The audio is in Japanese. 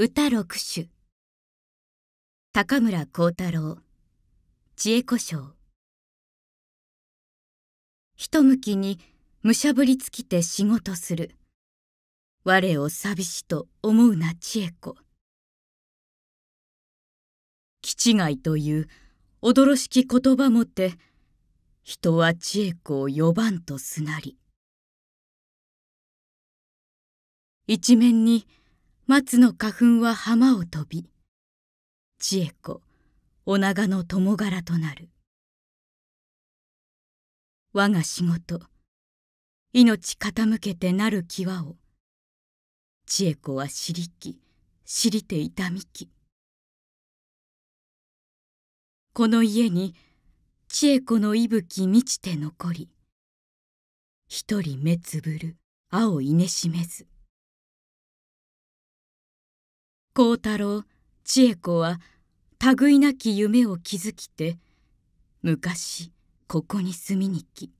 歌六首高村光太郎知恵子障ひとむきにむしゃぶりつきて仕事する我を寂しと思うな知恵子吉がいという驚しき言葉もて人は知恵子を呼ばんとすなり一面に「松の花粉は浜を飛び千恵子お長の友柄となる我が仕事命傾けてなる際を千恵子は知りき知りて痛みきこの家に千恵子の息吹満ちて残り一人目つぶる青いねしめず幸太郎千恵子は類なき夢を築きて昔ここに住みに来